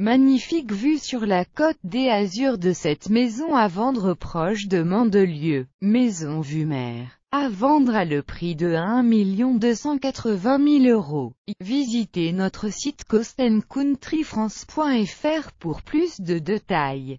Magnifique vue sur la côte des Azures de cette maison à vendre proche de Mandelieu, maison vue mer, à vendre à le prix de 1 280 000 euros. Visitez notre site costencountryfrance.fr pour plus de détails.